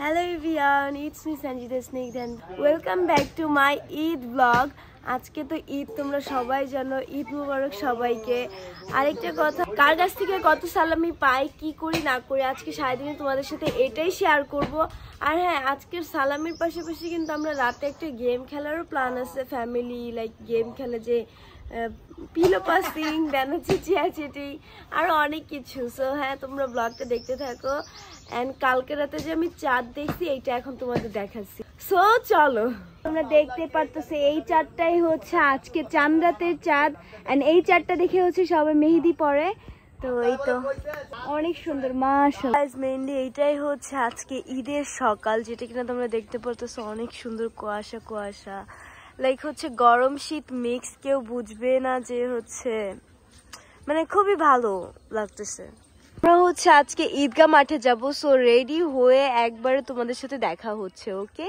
Hello everyone it's me Sanjita স্নেক then welcome back to my Eid blog আজকে তো ঈদ তোমরা সবাই জানো ঈদ মুবারক সবাইকে আরেকটা কথা কার কাছ থেকে কত সালামি পাই কি করি না করি আজকে সারাদিনে তোমাদের সাথে এটাই শেয়ার করব আর হ্যাঁ আজকের সালামির পাশাপাশি কিন্তু আমরা রাতে একটা গেম খেলারও প্ল্যান আছে ফ্যামিলি লাইক গেম খেলে যে পিলো পাসিং দেন হচ্ছে চিটি আরও অনেক কিছু সো হ্যাঁ তোমরা ব্লগটা দেখতে থাকো অ্যান্ড কালকে রাতে যে আমি চাঁদ দেখছি এইটা এখন তোমাদের দেখাচ্ছি সো চলো তোমরা দেখতে পারতেছে এই চাঁদটাই হচ্ছে আজকে চাঁদ রাতের চাঁদ অ্যান্ড এই চাঁদটা দেখে হচ্ছে সবাই মেহেদি পরে তো এই তো অনেক সুন্দর মাস মেনলি এইটাই হচ্ছে আজকে ঈদের সকাল যেটা কিনা তোমরা দেখতে পারতেছো অনেক সুন্দর কুয়াশা কুয়াশা লাইক হচ্ছে গরম শীত মিক্স কেউ বুঝবে না যে হচ্ছে মানে খুবই ভালো লাগতেছে আমরা হচ্ছে আজকে ঈদগাহ মাঠে যাব সো রেডি হয়ে একবারে তোমাদের সাথে দেখা হচ্ছে ওকে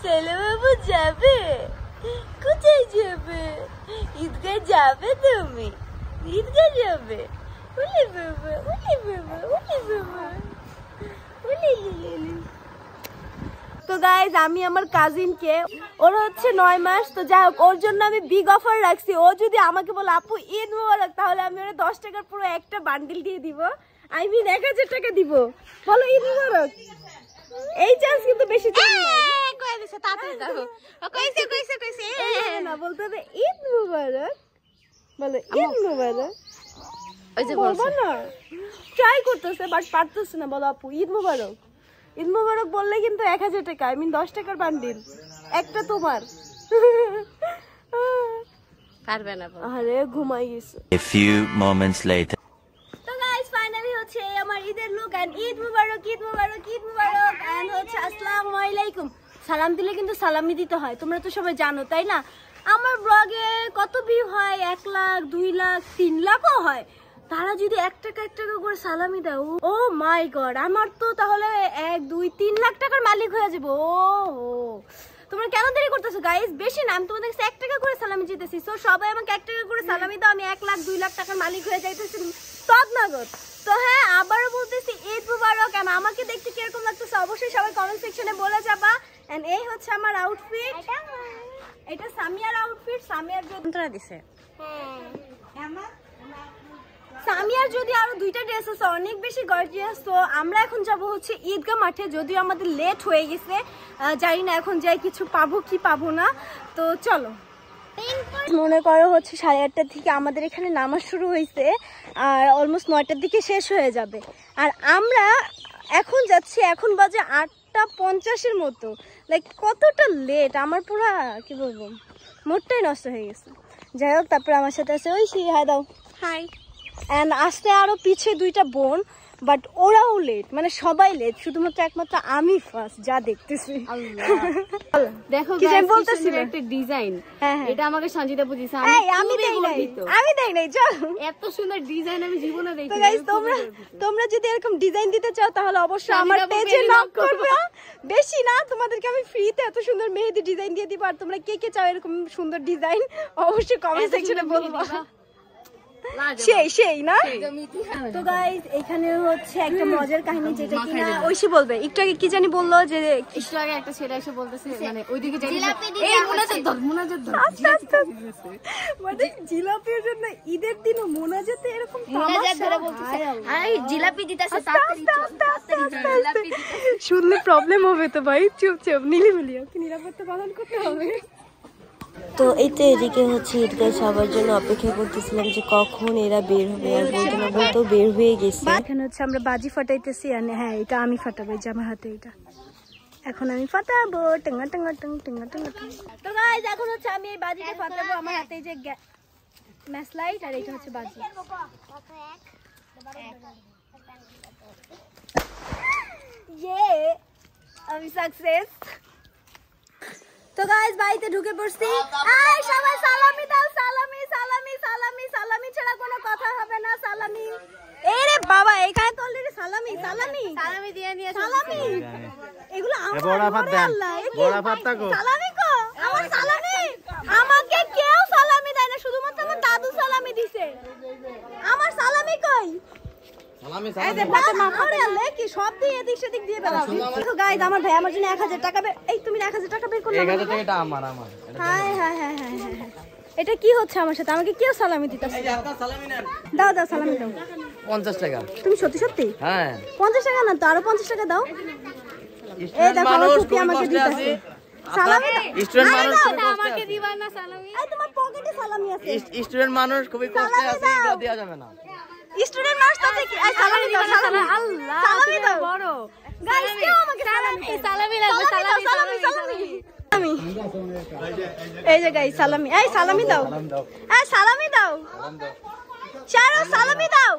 ছেলে বাবু যাবে কোথায় যাবে ঈদগাহ যাবে তুমি ঈদগাহ যাবে উলি বাবা উলি বাবা উলি বাবা উলি লিলি তো গাইজ আমি আমার কাজিনকে ওর হচ্ছে নয় মাস তো যাই হোক ওর জন্য আমি বিগ অফার রাখছি ও যদি আমাকে বলে আপু ইন মোবারক তাহলে আমি ওরা দশ টাকার পুরো একটা বান্ডিল দিয়ে দিব আই মিন এক হাজার টাকা দিব বলো ঈদ মোবারক এই চান্স কিন্তু বেশি না বলতে হবে ঈদ মুবারক বলো ঈদ ট্রাই করতেছে বাট পারতেছে না বলো আপু ঈদ মুবারক ঈদ মুবারক বললে কিন্তু এক হাজার টাকা আই মিন দশ টাকার বান্ডিল একটা তোমার পারবে না আরে ঘুমাই গেছে এ ফিউ মোমেন্টস লেটার তো গাইস ফাইনালি হচ্ছে আমার ঈদের হচ্ছে সালাম দিলে কিন্তু দিতে হয় তোমরা তো সবাই জানো তাই না আমার ব্লগে কত ভিউ হয় এক লাখ দুই লাখ তিন লাখও হয় তারা যদি এক টাকা এক টাকা করে সালামি দাও ও মাই গড আমার তো তাহলে এক দুই তিন লাখ টাকার মালিক হয়ে যাবো ও তোমরা কেন দেরি করতেছো গাইস বেশি না আমি তোমাদের কাছে এক টাকা করে সালামি যেতেছি সো সবাই আমাকে এক টাকা করে সালামি দাও আমি এক লাখ দুই লাখ টাকার মালিক হয়ে যাইতেছি তদনগর তো হ্যাঁ আবারও বলতেছি ঈদ মুবারক আর আমাকে দেখতে কিরকম লাগতেছে অবশ্যই সবাই কমেন্ট সেকশনে বলে যাবা এন্ড এই হচ্ছে আমার আউটফিট এটা সামিয়ার আউটফিট সামিয়ার যে দিছে হ্যাঁ, হ্যাঁ সামিয়ার যদি আরো দুইটা ড্রেস আছে অনেক বেশি গর্জিয়াস তো আমরা এখন যাব হচ্ছে ঈদগা মাঠে যদিও আমাদের লেট হয়ে গেছে জানি না এখন যাই কিছু পাবো কি পাবো না তো চলো মনে করো হচ্ছে সাড়ে আটটার থেকে আমাদের এখানে নামা শুরু হয়েছে আর অলমোস্ট নয়টার দিকে শেষ হয়ে যাবে আর আমরা এখন যাচ্ছি এখন বাজে আটটা পঞ্চাশের মতো লাইক কতটা লেট আমার পুরা কি বলবো মোটটাই নষ্ট হয়ে গেছে যাই হোক তারপরে আমার সাথে আছে ওই সি হাই দাও হাই অ্যান্ড আসতে আরও পিছিয়ে দুইটা বোন বাট ওরাও লেট মানে সবাই লেট শুধুমাত্র একমাত্র আমি ফার্স্ট যা দেখতেছি দেখো কি আমি বলতেছি একটা ডিজাইন হ্যাঁ, হ্যাঁ। এটা আমাকে সঞ্জিতা বুঝিয়েছে আমি দেই নাই আমি দেই নাই চল এত সুন্দর ডিজাইন আমি জীবনে দেখি গাইস তোমরা তোমরা যদি এরকম ডিজাইন দিতে চাও তাহলে অবশ্যই আমার পেজে নক করবে বেশি না তোমাদেরকে আমি ফ্রিতে এত সুন্দর মেহেদি ডিজাইন দিয়ে দিব আর তোমরা কে কে চাও এরকম সুন্দর ডিজাইন অবশ্যই কমেন্ট সেকশনে বলবা সেই সেই না তো গাইজ এখানে হচ্ছে একটা মজার কাহিনী যেটা কিনা ঐশী বলবে একটু আগে কি জানি বললো যে একটু আগে একটা ছেলে এসে বলতেছে মানে ওইদিকে এই মোনাজাত ধর মোনাজাত ধর মানে জিলাপির জন্য ঈদের দিন মোনাজাতে এরকম মোনাজাত ধরে বলতেছে আই জিলাপি দিতাছে তাড়াতাড়ি শুনলে প্রবলেম হবে তো ভাই চুপচাপ নিলিমিলি ওকে নিরাপত্তা পালন করতে হবে তো এই তো এদিকে হচ্ছে ঈদগাহ সবার জন্য অপেক্ষা করতেছিলাম যে কখন এরা বের হবে আর বলতে না বলতেও বের হয়ে গেছে এখানে হচ্ছে আমরা বাজি ফাটাইতেছি আর হ্যাঁ এটা আমি ফাটাবো এই যে আমার হাতে এটা এখন আমি ফাটাবো টেঙ্গা টেঙ্গা টেঙ্গা টেঙ্গা টেঙ্গা তো গাইস এখন হচ্ছে আমি এই বাজিটা ফাটাবো আমার হাতে এই যে ম্যাচ লাইট আর এটা হচ্ছে বাজি ইয়ে আমি সাকসেস তো গাইস বাড়িতে ঢুকে পড়ছি আর সবাই সালামি দাও সালামি সালামি সালামি সালামি ছাড়া কোনো কথা হবে না সালামি এই রে বাবা এখানে তো অলরেডি সালামি সালামি সালামি দিয়ে নিয়ে সালামি এগুলো আমার বড় ভাত দেন বড় ভাত তাকো সালামি কো আমার সালামি আমাকে কেউ সালামি দেয় না শুধুমাত্র আমার দাদু সালামি দিছে আমার সালামি কই এটা কি হচ্ছে আমাকে কেউ তুমি হ্যাঁ। টাকা না তো আরো পঞ্চাশ টাকা দাও স্টুডেন্ট মানুষ খুবই কষ্ট আছে যাবে না স্টুডেন্ট মানুষ তো থেকে আই সালামি দাও সালামি আল্লাহ সালামি দাও বড় গাইস কেউ আমাকে সালামি সালামি লাগবে সালামি সালামি সালামি এই যে গাইস সালামি এই সালামি দাও এই সালামি দাও সালাম দাও সালামি দাও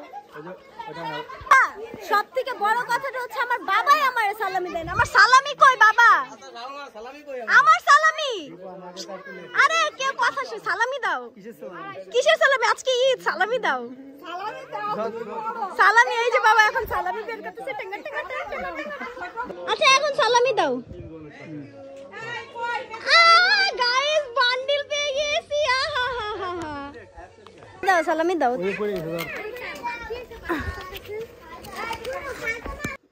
সব থেকে বড় কথাটা হচ্ছে আমার বাবাই আমার সালামি দেন আমার সালামি কই বাবা আমার সালামি আরে কেউ কথা সে সালামি দাও কিসের সালামি আজকে ঈদ সালামি দাও সালামি এই যে বাবা এখন সালামি বের করতেছে আচ্ছা এখন সালামি দাও গাইস বান্ডিল পেয়ে গিয়েছি আহা দাও সালামি দাও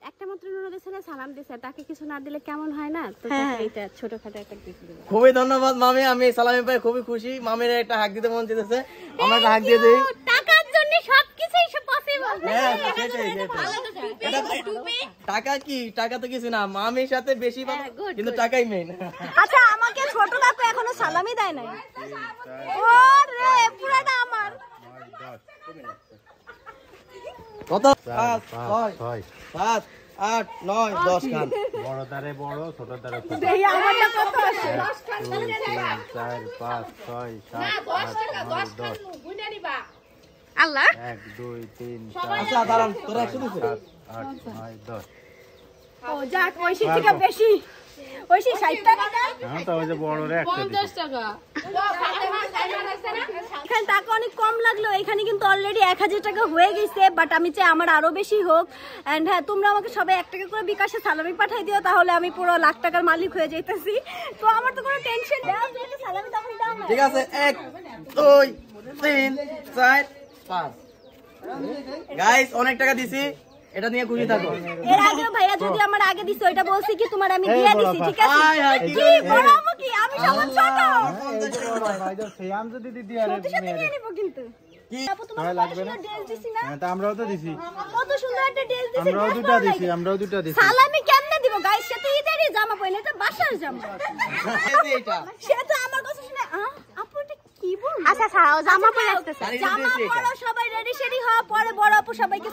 একটা সালাম কিছু না দিলে কেমন হয় না হ্যাঁ, হ্যাঁ। ছোটখাটো খুবই ধন্যবাদ মামি আমি সালামি ভাই খুবই খুশি হাক দিতে মন হাক হ্যাঁ, টাকা কি টাকা তো কিছু না মামির সাথে বেশি কিন্তু টাকাই আচ্ছা, এখনো নাই কত পাঁচ ছয় পাঁচ আট নয় দশ খান বড় তারে বড় ছোট তারে ছোট দুই তিন চার পাঁচ ছয় সাত আট নয় দশ আল্লাহ এক দুই তিন চার আচ্ছা, আচ্ছা। দশ ও যাক ঐশীর থেকে বেশি ঐশী ষাট টাকা হ্যাঁ তো হ্যাঁ, অনেক কম লাগলো এখানে কিন্তু অলরেডি এক হাজার টাকা হয়ে গেছে বাট আমি চাই আমার আরও বেশি হোক অ্যান্ড হ্যাঁ তোমরা আমাকে সবাই এক টাকা করে বিকাশে সালামি পাঠাই দিও তাহলে আমি পুরো লাখ টাকার মালিক হয়ে যেতেছি তো আমার তো কোনো টেনশন সালামি ঠিক আছে এক দুই তিন চার পাঁচ অনেক টাকা দিছি এটা নিয়ে খুশি থাকো এর আগে ভাইয়া যদি আমার আগে দিছো এটা বলছি কি তোমার আমি দিয়ে দিছি ঠিক আছে কি বড় কি আমি সমান ছোট ভাই দাও সিয়াম যদি দিদি আর সত্যি সত্যি নিয়ে নিব কিন্তু হ্যাঁ, হ্যাঁ, আমার কথা শুনে আহ আচ্ছা, আচ্ছা সবাই রেডি পরে বড় আপু সবাইকে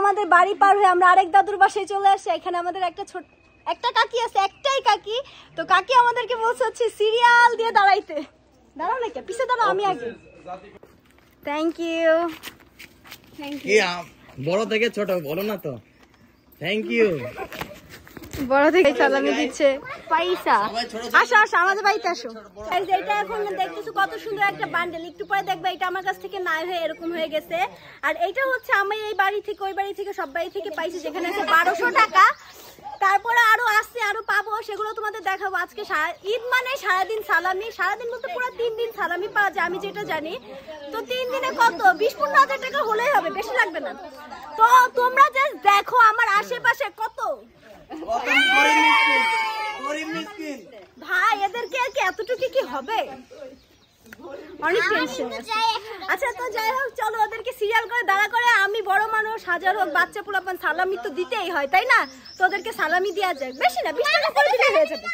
আমাদের বাড়ি পার হয়ে আমরা আরেক দাদুর বাসায় চলে আসি এখানে আমাদের একটা ছোট একটা কাকি আছে একটাই কাকি তো কাকি আমাদেরকে বলছে হচ্ছে সিরিয়াল দিয়ে দাঁড়াইতে দাঁড়াও নাকি পিছিয়ে পিছে দাঁড়াও আমি আগে থ্যাংক ইউ থ্যাংক ইউ বড় থেকে ছোট বলো না তো থ্যাংক ইউ বড় থেকে সালামি দিচ্ছে বাড়িতে আসো এখন কত সুন্দর একটা বান্ডেল একটু পরে দেখবে এটা আমার কাছ থেকে নাই হয়ে এরকম হয়ে গেছে আর এটা হচ্ছে আমি এই বাড়ি থেকে ওই বাড়ি থেকে সব বাড়ি থেকে পাইছি বারোশো টাকা তারপরে আরো আসছে আরো পাবো সেগুলো তোমাদের দেখাবো আজকে ঈদ মানে সারাদিন সালামি সারাদিন বলতে পুরো তিন দিন সালামি পাওয়া যায় আমি যেটা জানি তো তিন দিনে কত বিশ পনেরো হাজার টাকা হলেই হবে বেশি লাগবে না তো তোমরা যে দেখো আমার আশেপাশে কত ভাই এদেরকে এতটুকু কি হবে অনেক টেনশন আচ্ছা তো যাই হোক চলো ওদেরকে সিরিয়াল করে দাঁড়া করে আমি বড় মানুষ হাজার হোক বাচ্চা পোলাপান সালামি তো দিতেই হয় তাই না তো ওদেরকে সালামি দেওয়া যাক বেশি না বিশ টাকা করে দিলে হয়ে যাবে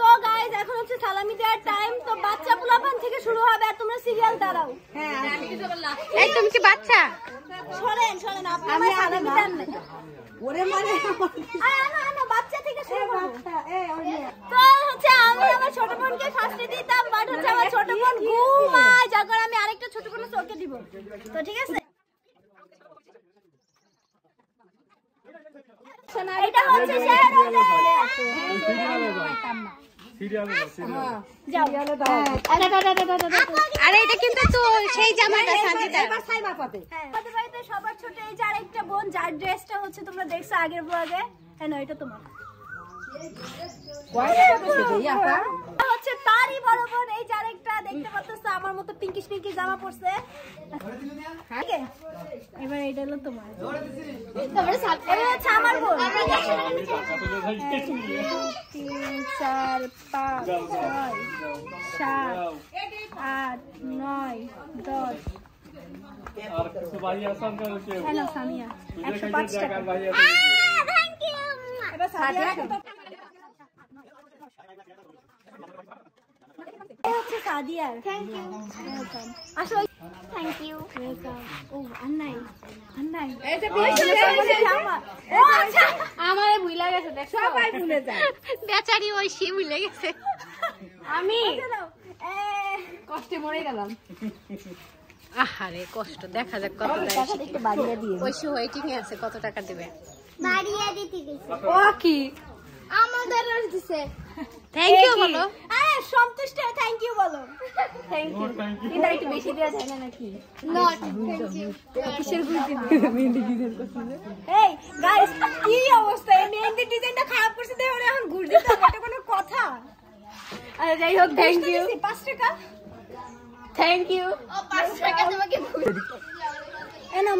তো গাইজ এখন হচ্ছে সালামি দেওয়ার টাইম তো বাচ্চা পোলাপান থেকে শুরু হবে আর তোমরা সিরিয়াল দাঁড়াও হ্যাঁ এই তুমি কি বাচ্চা সরেন সরেন আপনি সালামি দেন না ওরে মানে বাচ্চা থেকে শুরু বাচ্চা এই তো হচ্ছে আমি আমার ছোট বোনকে ফার্স্টে দিতাম বাট হচ্ছে আমার ছোট বোন ঘুমায় যখন আমি আরেকটা ছোট বোন ওকে দিব তো ঠিক আছে এটা হচ্ছে শেয়ার সবার ছোট এই যে বোন যার ড্রেসটা হচ্ছে তোমরা দেখছো আগের ব্লগে হ্যাঁ এটা তোমার হচ্ছে তারই বড় বোন এই যার একটা দেখতে পাচ্ছ আমার মতো পিঙ্কিশ পিঙ্কি জামা পরছে এবার এটা হলো তোমার আমার বোন তিন চার পাঁচ ছয় সাত আট নয় দশ একশো পাঁচ টাকা হচ্ছে আচ্ছা। ভুলে গেছে বেচারি ওই সে ভুলে গেছে আমি আচ্ছা, কষ্টে মরে গেলাম আহারে কষ্ট দেখা যাক কত পয়সা ওয়েটিং এ আছে কত টাকা দেবে বাড়িয়ে দিতে গেছে ও কি আমাদের দিছে থ্যাংক ইউ বলো সন্তুষ্ট থ্যাংক ইউ বলো থ্যাংক ইউ একটু বেশি নট গাইস কি অবস্থা এই ডিজাইনটা খারাপ করছে এখন কোনো কথা আরে হোক থ্যাংক ইউ টাকা থ্যাংক ইউ টাকা এ না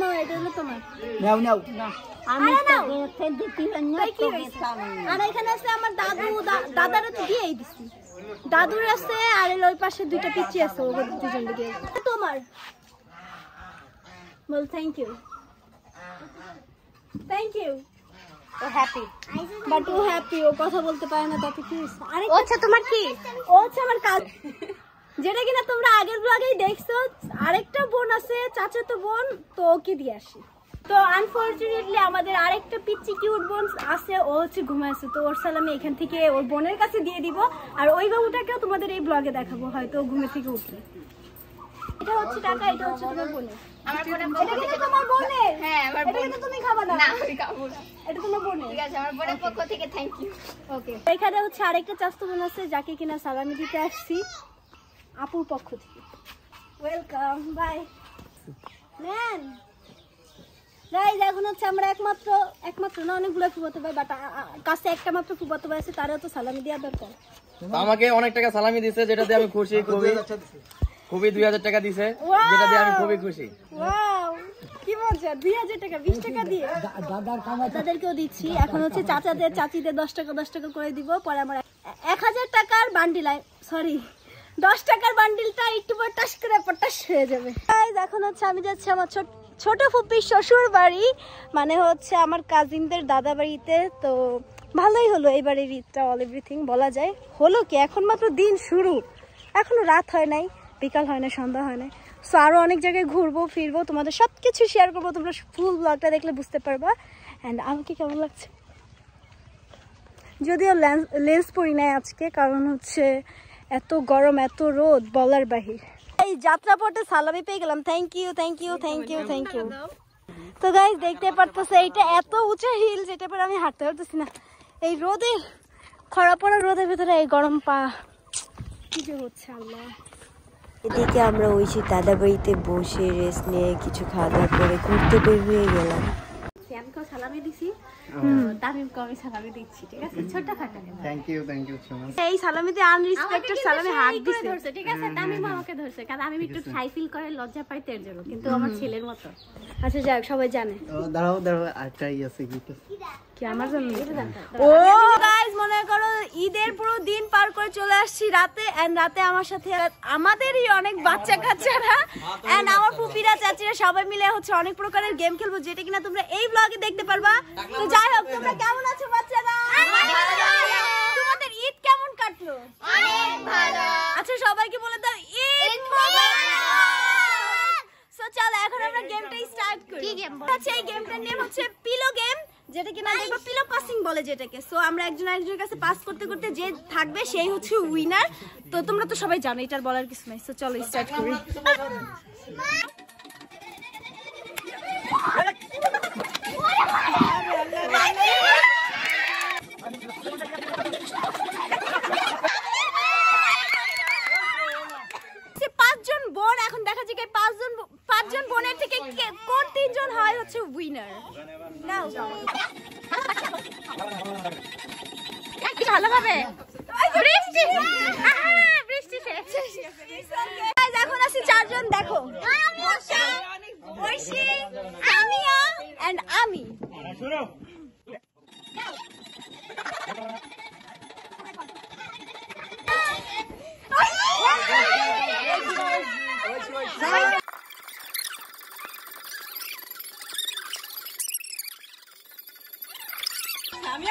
এখানে আছে আমার দাদু দাদারা তো দিয়েই দিছি দাদুর আছে আর ওই পাশে দুইটা পিচি আছে দুজন দিকে তোমার বল থ্যাংক ইউ থ্যাংক ইউ ও হ্যাপি বাট ও হ্যাপি ও কথা বলতে পারে না তাতে কি আরে আচ্ছা তোমার কি ও হচ্ছে আমার কাজ যেটা কিনা তোমরা আগের ব্লগেই দেখছো আরেকটা বোন আছে চাচা তো বোন তো ওকে দিয়ে আসি তো আনফর্চুনেটলি আমাদের আরেকটা পিচ্ছি কিউট বোন আছে ও হচ্ছে ঘুমাইছে তো ওর সালামে এখান থেকে ওর বোনের কাছে দিয়ে দিব আর ওই বাবুটাকেও তোমাদের এই ব্লগে দেখাবো হয়তো ঘুমে থেকে উঠলে এটা হচ্ছে টাকা এটা হচ্ছে তোমার বোনের পক্ষ থেকে থ্যাংক ইউ ওকে এখানে হচ্ছে আরেকটা আছে যাকে আসছি আপুর পক্ষ থেকে ওয়েলকাম বাই ম্যান রাইজ এখন হচ্ছে আমরা একমাত্র একমাত্র না অনেকগুলো ভাই বাট কাছে একটা মাত্র ভাই আছে তারও তো সালামি দেওয়া দরকার আমাকে অনেক টাকা সালামি দিছে যেটা দিয়ে আমি খুশি খুবই খুবই দুই হাজার টাকা দিছে যেটা দিয়ে আমি খুবই খুশি দিচ্ছি এখন হচ্ছে চাচাদের চাচিদের দশ টাকা দশ টাকা করে দিব পরে এক হাজার টাকার বান্ডিল সরি দশ টাকার একটু পর করে হয়ে যাবে এখন হচ্ছে আমি যাচ্ছি আমার ছোট্ট ছোট ফুপির শ্বশুর বাড়ি মানে হচ্ছে আমার কাজিনদের দাদা বাড়িতে তো ভালোই হলো এবারের ঈদটা অল এভরিথিং বলা যায় হলো কি এখন মাত্র দিন শুরু এখনও রাত হয় নাই বিকাল হয় না সন্ধ্যা হয় নাই সো আরও অনেক জায়গায় ঘুরবো ফিরবো তোমাদের সব কিছু শেয়ার করবো তোমরা ফুল ব্লগটা দেখলে বুঝতে পারবা অ্যান্ড আমাকে কেমন লাগছে যদিও লেন্স লেন্স পরি নাই আজকে কারণ হচ্ছে এত গরম এত রোদ বলার বাহির এই পথে সালামি পেয়ে গেলাম thank you thank you thank you thank you তো গাইজ দেখতে পারতেছে এইটা এত উঁচু হিল যেটা পরে আমি হাঁটতে পারতেছি না এই রোদে খরা পড়া রোদের ভেতরে এই গরম পা কিছু হচ্ছে আল্লাহ এদিকে আমরা ওই সেই দাদা বাড়িতে বসে রেস্ট নিয়ে কিছু খাওয়া দাওয়া করে ঘুরতে বের হয়ে গেলাম তামিমকেও সালামি দিছি আমি সালামি দিচ্ছি ঠিক আছে ছোট খাটো thank you thank you so much এই সালামিতে আনরেসপেক্টেড সালামি হাত দিছে ঠিক আছে হ্যাঁ, তামিম হ্যাঁ, আমাকে ধরছে কারণ আমি একটু ঠাই ফিল করে লজ্জা পাই তের জন্য কিন্তু আমার ছেলের মতো আচ্ছা যাক সবাই জানে দাঁড়াও দাঁড়াও আচ্ছা, ইয়ে ইয়ে কি গাইস মনে করো ঈদের পুরো দিন পার করে চলে আসছি রাতে এন্ড রাতে আমার সাথে আমাদেরই অনেক বাচ্চা কাচ্চারা এন্ড আমার সবাই মিলে হচ্ছে অনেক প্রকারের গেম খেলবো যেটা কিনা তোমরা এই ব্লগে দেখতে পারবা তো যাই হোক তোমরা কেমন আছো যেটাকে সো আমরা একজন আরেকজনের কাছে পাস করতে করতে যে থাকবে সেই হচ্ছে উইনার তো তোমরা তো সবাই জানো এটার বলার কিছু নাই সো চলো স্টার্ট করি পাঁচজন বোন এখন দেখা যায় পাঁচজন থেকে কোন তিনজন হয় হচ্ছে উইনার নাও ভালোভাবে বৃষ্টি বৃষ্টি এখন আছি চারজন দেখো আমিও এন্ড আমি Sorry. Hey,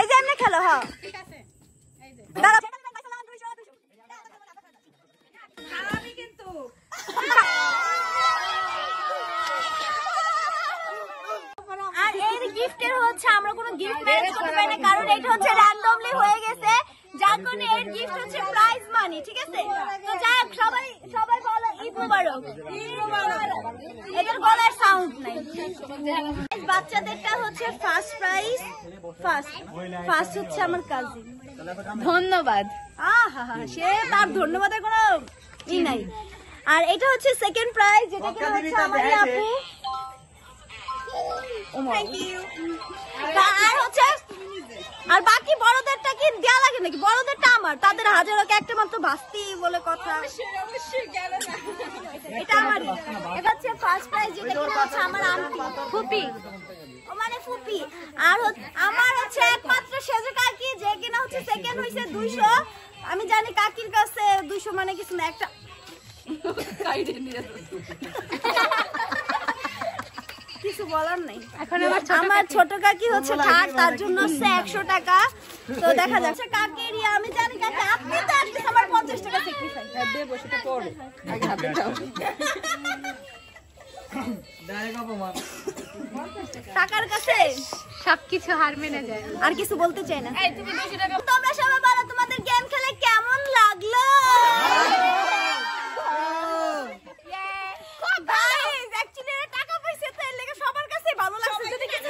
এই যে এমনি খেলো হ্যাঁ হচ্ছে আমরা কোনো গিফট কারণ এটা হচ্ছে র্যান্ডমলি হয়ে গেছে যার কারণে এর গিফট হচ্ছে প্রাইজ মানি ঠিক আছে তো যাই সবাই সবাই বাচ্চাদেরটা হচ্ছে ফার্স্ট প্রাইজ ফার্স্ট হচ্ছে আমার কাজিন ধন্যবাদ আহা কোনো ই নাই আর এটা হচ্ছে সেকেন্ড প্রাইজ যেটা কিনা হচ্ছে আর হচ্ছে আর বাকি বড়দেরটা কি দেয়া লাগে নাকি বড়দেরটা আমার তাদের হাজারক একটা মাত্র ভাস্তি বলে কথা এটা আমার এটা হচ্ছে ফার্স্ট প্রাইজ যেটা কিনা হচ্ছে আমার আন্টি ফুপি মানে ফুপি আর আমার হচ্ছে একমাত্র সেজে কাকি যে কিনা হচ্ছে সেকেন্ড হয়েছে দুইশো আমি জানি কাকির কাছে দুইশো মানে কিছু না একটা কিছু বলার আমার ছোট কাকি হচ্ছে থার্ড তার জন্য হচ্ছে একশো টাকা তো দেখা যাচ্ছে আমি জানি আপনি তো আজকে আমার পঞ্চাশ টাকা হ্যাঁ, সবকিছু হার মেনে যায় আর কিছু বলতে চাই না তোমরা সবাই বলো তোমাদের গেম খেলে কেমন লাগলো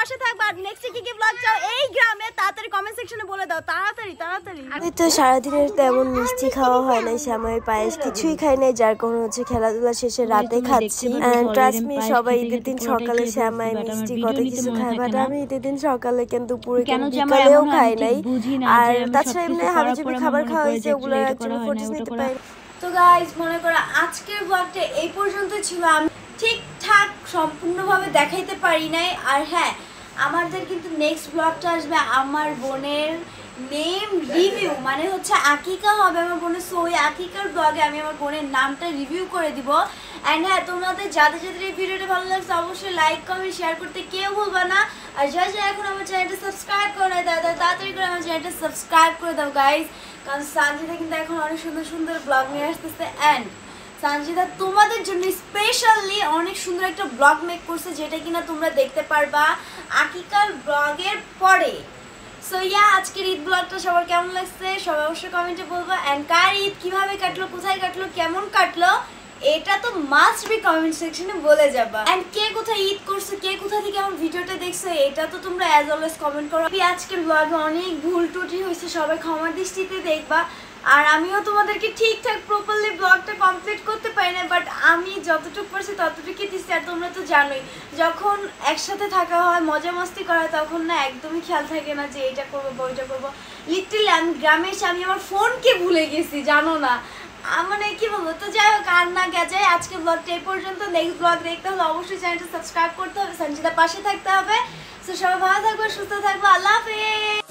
পাশে থাকবা আর নেক্সট কি কি ব্লগ চাও এই গ্রামে তাড়াতাড়ি কমেন্ট সেকশনে বলে দাও তাড়াতাড়ি তাড়াতাড়ি আমি তো সারা সারাদিনের তেমন মিষ্টি খাওয়া হয় না শ্যামাই পায়েশ হ্যাঁ। কিছুই খাই না যার কারণে হচ্ছে খেলাধুলা শেষে রাতে খাচ্ছি এন্ড ট্রাস্ট মি সবাই ঈদের দিন সকালে শ্যামাই মিষ্টি কত কিছু খায় বাট আমি ঈদের দিন সকালে কিন্তু পুরো বিকালেও খাই নাই আর তাছাড়া এমনি হাবি জিবি খাবার খাওয়া হয়েছে ওগুলো একচুয়ালি ফোটেজ নিতে পারি তো গাইজ মনে করো আজকের ব্লগটা এই পর্যন্ত ছিল আমি ঠিকঠাক সম্পূর্ণভাবে দেখাইতে পারি নাই আর হ্যাঁ আমাদের কিন্তু নেক্সট ব্লগটা আসবে আমার বোনের নেম রিভিউ মানে হচ্ছে আকিকা হবে আমার বোনের সো ওই আকিকার ব্লগে আমি আমার বোনের নামটা রিভিউ করে দিব অ্যান্ড হ্যাঁ তোমাদের যাতে যাদের এই ভিডিওটা ভালো লাগছে অবশ্যই লাইক কমেন্ট শেয়ার করতে কেউ ভুলবা না আর যা যা এখন আমার চ্যানেলটা সাবস্ক্রাইব করে নেয় দাদা তাড়াতাড়ি করে আমার চ্যানেলটা সাবস্ক্রাইব করে দাও গাইজ কারণ সানজিদা কিন্তু এখন অনেক সুন্দর সুন্দর ব্লগ নিয়ে আসতেছে অ্যান্ড সানজিদা তোমাদের জন্য স্পেশালি অনেক সুন্দর একটা ব্লগ মেক করছে যেটা কিনা তোমরা দেখতে পারবা আকিকার ব্লগের পরে সো ইয়া আজকের ঈদ ব্লগটা সবার কেমন লাগছে সবাই অবশ্যই কমেন্টে বলবো অ্যান্ড কার ঈদ কীভাবে কাটলো কোথায় কাটলো কেমন কাটলো এটা তো মাস্ট বি কমেন্ট সেকশনে বলে যাবা অ্যান্ড কে কোথায় ঈদ করছে কে কোথা থেকে আমার ভিডিওটা দেখছো এটা তো তোমরা অ্যাজ অলওয়েজ কমেন্ট করো আজকের ব্লগে অনেক ভুল টুটি হয়েছে সবাই ক্ষমা দৃষ্টিতে দেখবা আর আমিও তোমাদেরকে ঠিকঠাক প্রপারলি ব্লগটা কমপ্লিট করতে পারি না বাট আমি যতটুকু পারছি ততটুকুই দিচ্ছি আর তোমরা তো জানোই যখন একসাথে থাকা হয় মজা মস্তি করা হয় তখন না একদমই খেয়াল থাকে না যে এটা করবো বা ওইটা করবো লিটারলি আমি গ্রামে এসে আমি আমার ফোনকে ভুলে গেছি জানো না মানে কি বলবো তো যাই হোক আর না গেছে আজকে ব্লগটা এই পর্যন্ত নেক্সট ব্লগ দেখতে হলে অবশ্যই চ্যানেলটা সাবস্ক্রাইব করতে হবে সঞ্জিতা পাশে থাকতে হবে তো সবাই ভালো থাকবে সুস্থ থাকবে আল্লাহ হাফেজ